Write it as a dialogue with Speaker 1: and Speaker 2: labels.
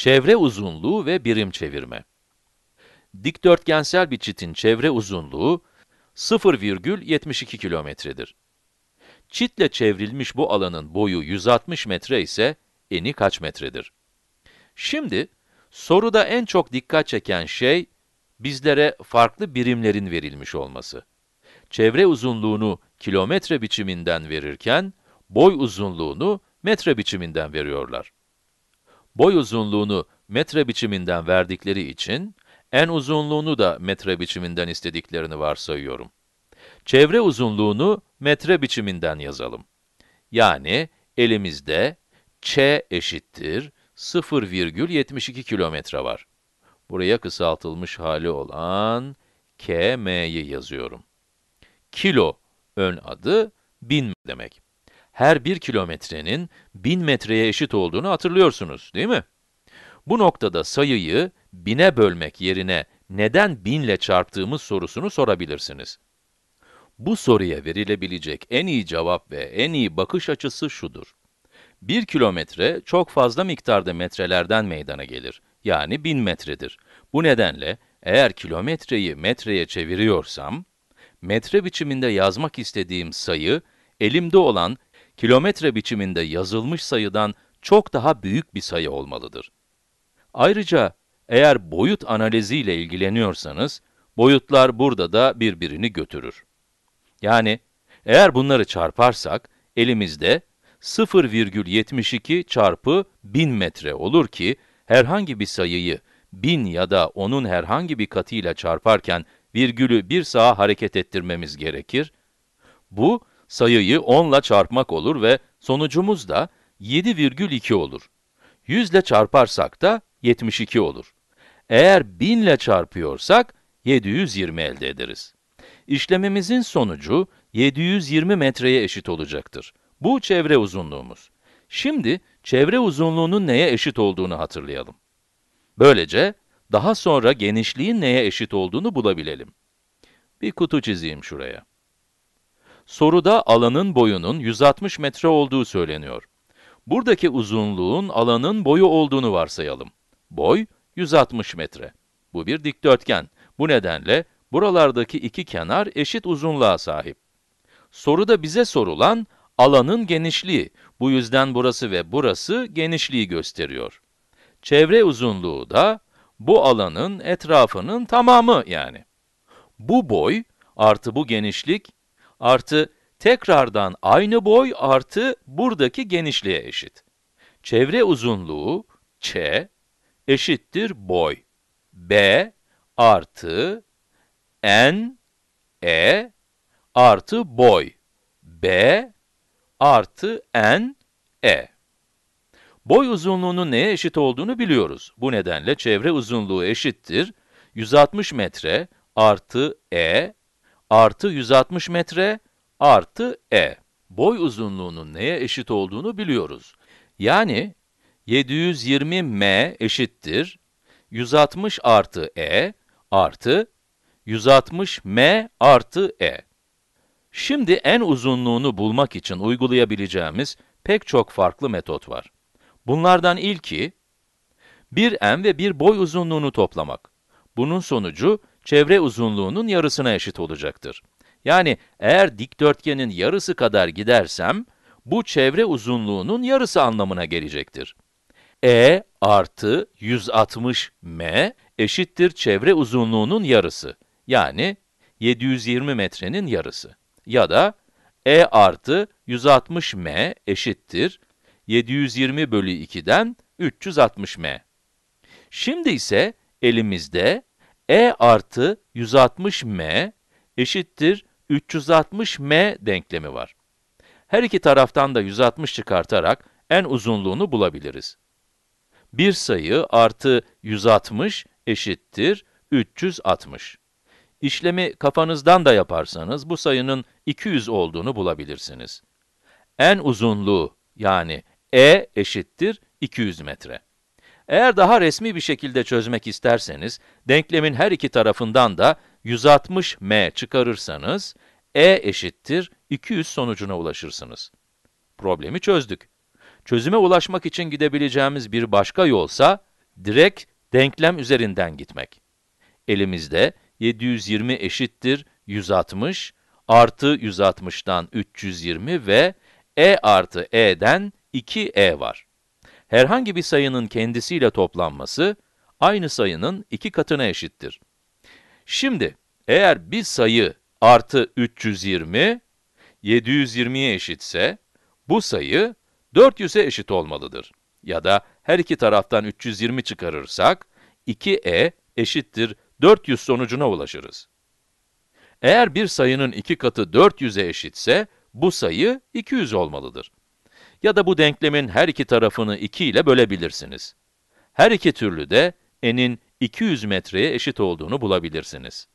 Speaker 1: Çevre uzunluğu ve birim çevirme. Dikdörtgensel bir çitin çevre uzunluğu 0,72 kilometredir. Çitle çevrilmiş bu alanın boyu 160 metre ise eni kaç metredir? Şimdi, soruda en çok dikkat çeken şey, bizlere farklı birimlerin verilmiş olması. Çevre uzunluğunu kilometre biçiminden verirken, boy uzunluğunu metre biçiminden veriyorlar boy uzunluğunu metre biçiminden verdikleri için, en uzunluğunu da metre biçiminden istediklerini varsayıyorum. Çevre uzunluğunu metre biçiminden yazalım. Yani elimizde ç eşittir 0,72 kilometre var. Buraya kısaltılmış hali olan km'yi yazıyorum. Kilo ön adı 1000 demek her 1 kilometrenin 1000 metreye eşit olduğunu hatırlıyorsunuz değil mi? Bu noktada sayıyı 1000'e bölmek yerine neden 1000 ile çarptığımız sorusunu sorabilirsiniz. Bu soruya verilebilecek en iyi cevap ve en iyi bakış açısı şudur. 1 kilometre çok fazla miktarda metrelerden meydana gelir. Yani 1000 metredir. Bu nedenle eğer kilometreyi metreye çeviriyorsam, metre biçiminde yazmak istediğim sayı, elimde olan kilometre biçiminde yazılmış sayıdan çok daha büyük bir sayı olmalıdır. Ayrıca eğer boyut analiziyle ilgileniyorsanız, boyutlar burada da birbirini götürür. Yani eğer bunları çarparsak, elimizde 0,72 çarpı 1000 metre olur ki, herhangi bir sayıyı 1000 ya da onun herhangi bir katıyla çarparken virgülü bir sağa hareket ettirmemiz gerekir. Bu, sayıyı 10 ile çarpmak olur ve sonucumuz da 7,2 olur. 100 ile çarparsak da 72 olur. Eğer 1000 ile çarpıyorsak 720 elde ederiz. İşlemimizin sonucu 720 metreye eşit olacaktır. Bu çevre uzunluğumuz. Şimdi çevre uzunluğunun neye eşit olduğunu hatırlayalım. Böylece daha sonra genişliğin neye eşit olduğunu bulabilelim. Bir kutu çizeyim şuraya. Soruda alanın boyunun 160 metre olduğu söyleniyor. Buradaki uzunluğun alanın boyu olduğunu varsayalım. Boy 160 metre. Bu bir dikdörtgen. Bu nedenle buralardaki iki kenar eşit uzunluğa sahip. Soruda bize sorulan alanın genişliği. Bu yüzden burası ve burası genişliği gösteriyor. Çevre uzunluğu da bu alanın etrafının tamamı yani. Bu boy artı bu genişlik artı tekrardan aynı boy artı buradaki genişliğe eşit. Çevre uzunluğu ç eşittir boy. b artı n e artı boy. b artı n e. Boy uzunluğunun neye eşit olduğunu biliyoruz. Bu nedenle çevre uzunluğu eşittir 160 metre artı e artı 160 metre artı e. Boy uzunluğunun neye eşit olduğunu biliyoruz. Yani 720 m eşittir 160 artı e artı 160 m artı e. Şimdi en uzunluğunu bulmak için uygulayabileceğimiz pek çok farklı metot var. Bunlardan ilki, bir en ve bir boy uzunluğunu toplamak. Bunun sonucu çevre uzunluğunun yarısına eşit olacaktır. Yani eğer dikdörtgenin yarısı kadar gidersem, bu çevre uzunluğunun yarısı anlamına gelecektir. E artı 160 m eşittir çevre uzunluğunun yarısı. Yani 720 metrenin yarısı. Ya da E artı 160 m eşittir 720 bölü 2'den 360 m. Şimdi ise elimizde e artı 160m eşittir 360m denklemi var. Her iki taraftan da 160 çıkartarak en uzunluğunu bulabiliriz. Bir sayı artı 160 eşittir 360. İşlemi kafanızdan da yaparsanız bu sayının 200 olduğunu bulabilirsiniz. En uzunluğu yani e eşittir 200 metre. Eğer daha resmi bir şekilde çözmek isterseniz, denklemin her iki tarafından da 160m çıkarırsanız, e eşittir 200 sonucuna ulaşırsınız. Problemi çözdük. Çözüme ulaşmak için gidebileceğimiz bir başka yolsa, direkt denklem üzerinden gitmek. Elimizde 720 eşittir 160 artı 160'dan 320 ve e artı e'den 2e var herhangi bir sayının kendisiyle toplanması, aynı sayının iki katına eşittir. Şimdi, eğer bir sayı artı 320, 720'ye eşitse, bu sayı 400'e eşit olmalıdır. Ya da her iki taraftan 320 çıkarırsak, 2e eşittir 400 sonucuna ulaşırız. Eğer bir sayının iki katı 400'e eşitse, bu sayı 200 olmalıdır ya da bu denklemin her iki tarafını 2 ile bölebilirsiniz. Her iki türlü de n'in 200 metreye eşit olduğunu bulabilirsiniz.